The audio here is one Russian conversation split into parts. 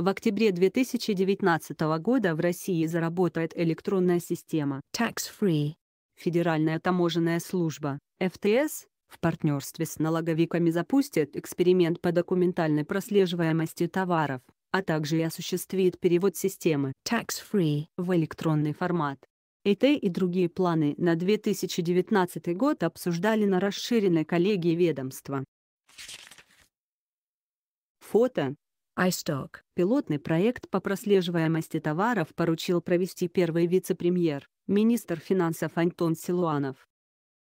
В октябре 2019 года в России заработает электронная система Tax-Free Федеральная таможенная служба ФТС в партнерстве с налоговиками запустит эксперимент по документальной прослеживаемости товаров, а также и осуществит перевод системы Tax-Free в электронный формат. Эти и другие планы на 2019 год обсуждали на расширенной коллегии ведомства. Фото iStock. Пилотный проект по прослеживаемости товаров поручил провести первый вице-премьер, министр финансов Антон Силуанов.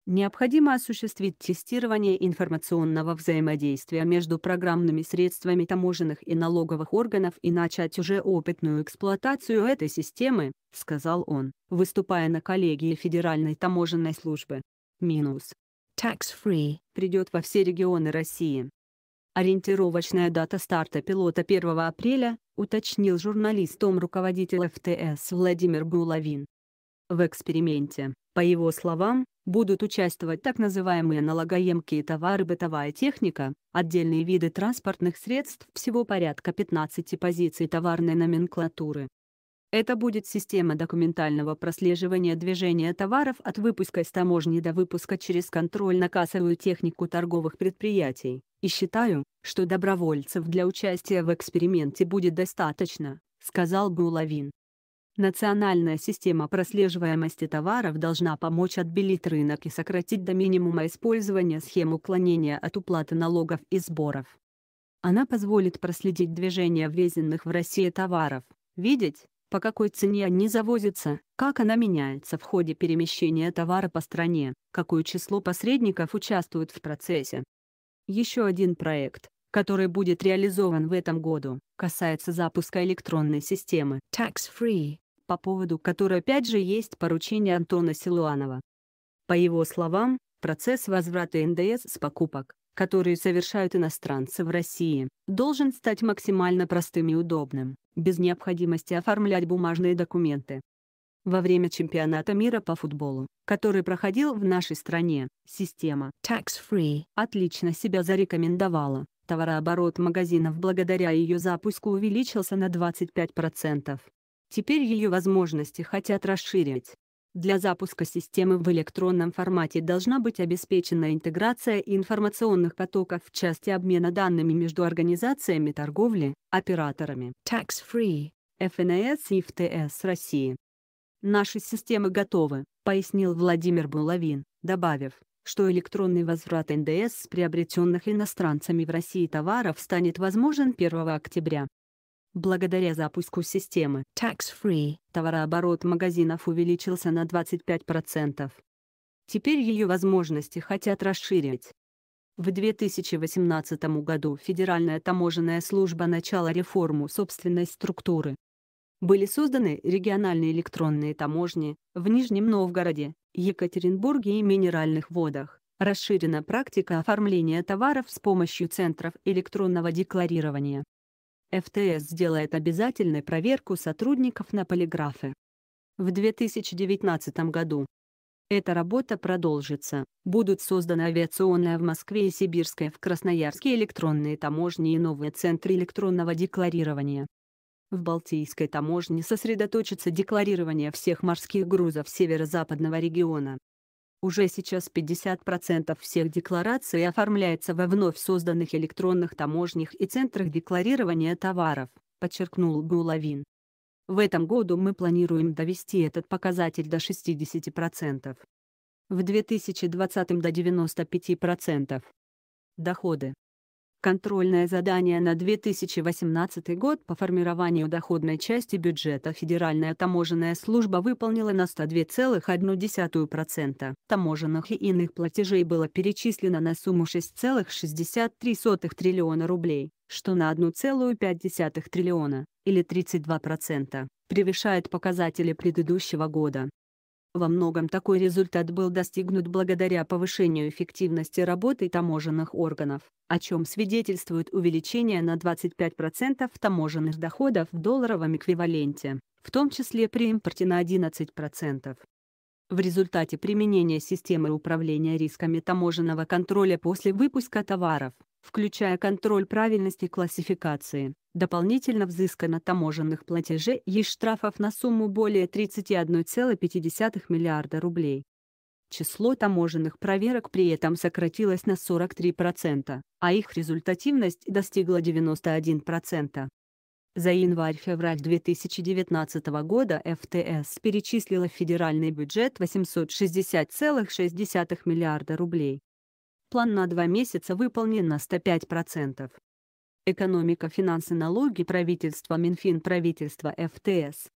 Необходимо осуществить тестирование информационного взаимодействия между программными средствами таможенных и налоговых органов и начать уже опытную эксплуатацию этой системы, сказал он, выступая на коллегии Федеральной таможенной службы. Минус. Tax-free придет во все регионы России. Ориентировочная дата старта пилота 1 апреля, уточнил журналистом руководитель ФТС Владимир Гулавин. В эксперименте, по его словам, будут участвовать так называемые налогоемкие товары бытовая техника, отдельные виды транспортных средств всего порядка 15 позиций товарной номенклатуры, это будет система документального прослеживания движения товаров от выпуска из таможни до выпуска через контрольно-кассовую технику торговых предприятий. И считаю, что добровольцев для участия в эксперименте будет достаточно, сказал Булавин. Национальная система прослеживаемости товаров должна помочь отбелить рынок и сократить до минимума использование схем уклонения от уплаты налогов и сборов. Она позволит проследить движение ввезенных в Россию товаров, видеть, по какой цене они завозятся, как она меняется в ходе перемещения товара по стране, какое число посредников участвует в процессе. Еще один проект, который будет реализован в этом году, касается запуска электронной системы Tax Free, по поводу которой опять же есть поручение Антона Силуанова. По его словам, процесс возврата НДС с покупок, которые совершают иностранцы в России, должен стать максимально простым и удобным, без необходимости оформлять бумажные документы. Во время чемпионата мира по футболу, который проходил в нашей стране, система Tax Free отлично себя зарекомендовала. Товарооборот магазинов благодаря ее запуску увеличился на 25%. Теперь ее возможности хотят расширить. Для запуска системы в электронном формате должна быть обеспечена интеграция информационных потоков в части обмена данными между организациями торговли, операторами. Tax-free. ФНС и ФТС России. Наши системы готовы, пояснил Владимир Булавин, добавив, что электронный возврат НДС с приобретенных иностранцами в России товаров станет возможен 1 октября. Благодаря запуску системы Tax-Free товарооборот магазинов увеличился на 25%. Теперь ее возможности хотят расширить. В 2018 году Федеральная таможенная служба начала реформу собственной структуры. Были созданы региональные электронные таможни в Нижнем Новгороде, Екатеринбурге и Минеральных водах. Расширена практика оформления товаров с помощью центров электронного декларирования. ФТС сделает обязательной проверку сотрудников на полиграфы. В 2019 году эта работа продолжится. Будут созданы авиационная в Москве и Сибирская в Красноярске электронные таможни и новые центры электронного декларирования. В Балтийской таможне сосредоточится декларирование всех морских грузов северо-западного региона. Уже сейчас 50% всех деклараций оформляется во вновь созданных электронных таможнях и центрах декларирования товаров, подчеркнул Гулавин. В этом году мы планируем довести этот показатель до 60%. В 2020 до 95%. Доходы. Контрольное задание на 2018 год по формированию доходной части бюджета Федеральная таможенная служба выполнила на 102,1%. Таможенных и иных платежей было перечислено на сумму 6,63 триллиона рублей, что на 1,5 триллиона, или 32%, превышает показатели предыдущего года. Во многом такой результат был достигнут благодаря повышению эффективности работы таможенных органов, о чем свидетельствует увеличение на 25% таможенных доходов в долларовом эквиваленте, в том числе при импорте на 11%. В результате применения системы управления рисками таможенного контроля после выпуска товаров включая контроль правильности классификации. Дополнительно взыскано таможенных платежей и штрафов на сумму более 31,5 миллиарда рублей. Число таможенных проверок при этом сократилось на 43%, а их результативность достигла 91%. За январь-февраль 2019 года ФТС перечислила в федеральный бюджет 860,6 миллиарда рублей план на два месяца выполнен на 105%. Экономика, финансы, налоги, правительство, Минфин, правительство, ФТС,